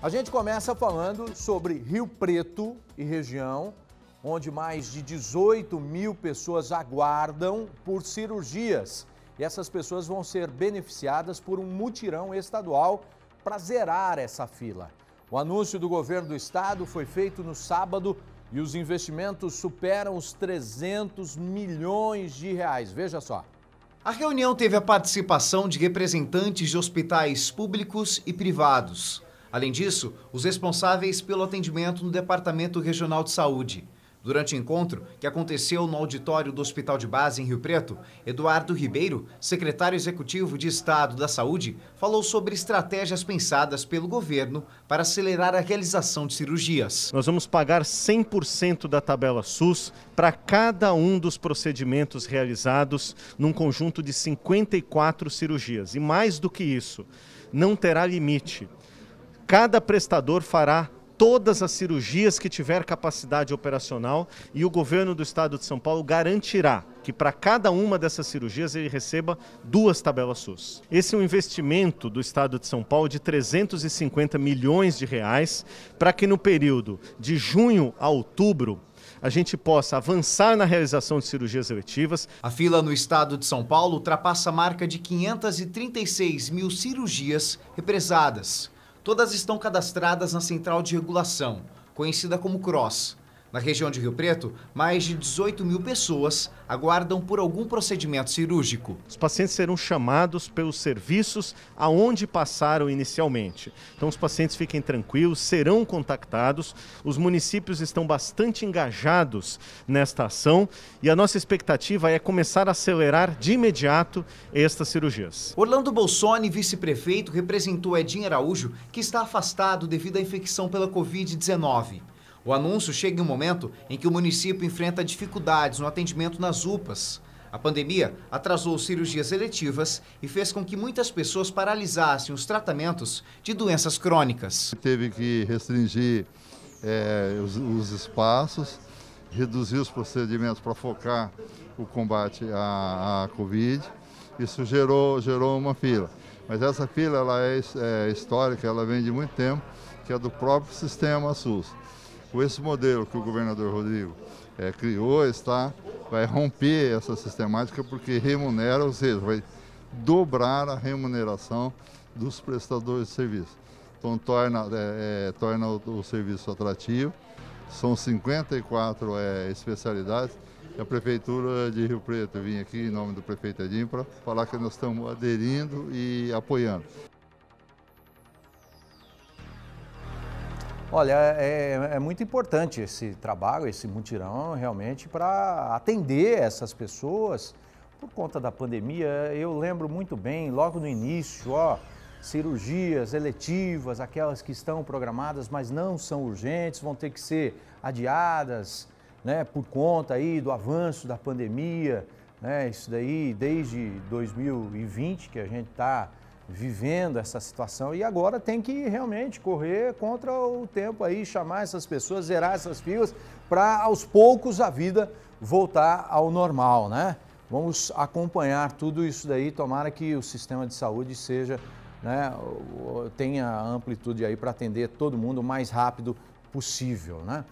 A gente começa falando sobre Rio Preto e região, onde mais de 18 mil pessoas aguardam por cirurgias. E essas pessoas vão ser beneficiadas por um mutirão estadual para zerar essa fila. O anúncio do governo do estado foi feito no sábado e os investimentos superam os 300 milhões de reais. Veja só. A reunião teve a participação de representantes de hospitais públicos e privados. Além disso, os responsáveis pelo atendimento no Departamento Regional de Saúde. Durante o encontro, que aconteceu no auditório do Hospital de Base, em Rio Preto, Eduardo Ribeiro, secretário executivo de Estado da Saúde, falou sobre estratégias pensadas pelo governo para acelerar a realização de cirurgias. Nós vamos pagar 100% da tabela SUS para cada um dos procedimentos realizados num conjunto de 54 cirurgias. E mais do que isso, não terá limite. Cada prestador fará todas as cirurgias que tiver capacidade operacional e o governo do estado de São Paulo garantirá que para cada uma dessas cirurgias ele receba duas tabelas SUS. Esse é um investimento do estado de São Paulo de 350 milhões de reais para que no período de junho a outubro a gente possa avançar na realização de cirurgias eletivas. A fila no estado de São Paulo ultrapassa a marca de 536 mil cirurgias represadas. Todas estão cadastradas na central de regulação, conhecida como CROSS, na região de Rio Preto, mais de 18 mil pessoas aguardam por algum procedimento cirúrgico. Os pacientes serão chamados pelos serviços aonde passaram inicialmente. Então, os pacientes fiquem tranquilos, serão contactados. Os municípios estão bastante engajados nesta ação e a nossa expectativa é começar a acelerar de imediato estas cirurgias. Orlando Bolsoni, vice-prefeito, representou Edinho Araújo, que está afastado devido à infecção pela Covid-19. O anúncio chega em um momento em que o município enfrenta dificuldades no atendimento nas UPAs. A pandemia atrasou cirurgias eletivas e fez com que muitas pessoas paralisassem os tratamentos de doenças crônicas. Teve que restringir é, os, os, espaços, reduzir os procedimentos para focar o combate à, à Covid. Isso gerou, gerou uma fila. Mas essa fila ela é, é histórica, ela vem de muito tempo, que é do próprio sistema SUS com esse modelo que o governador Rodrigo é, criou, está, vai romper essa sistemática porque remunera, ou seja, vai dobrar a remuneração dos prestadores de serviço. Então torna, é, é, torna o, o, serviço atrativo. São 54 especialidades. E a Prefeitura de Rio Preto, vim aqui em nome do prefeito Edim para falar que nós estamos aderindo e apoiando. Olha, é, é, é, muito importante esse trabalho, esse mutirão, realmente, para atender essas pessoas por conta da pandemia. Eu lembro muito bem, logo no início, ó, cirurgias eletivas, aquelas que estão programadas, mas não são urgentes, vão ter que ser adiadas, né, por conta aí do avanço da pandemia, né, isso daí desde 2020 que a gente está vivendo essa situação e agora tem que realmente correr contra o tempo aí, chamar essas pessoas, zerar essas filas para aos poucos a vida voltar ao normal, né? Vamos acompanhar tudo isso daí, tomara que o sistema de saúde seja, né, tenha amplitude aí para atender todo mundo o mais rápido possível, né?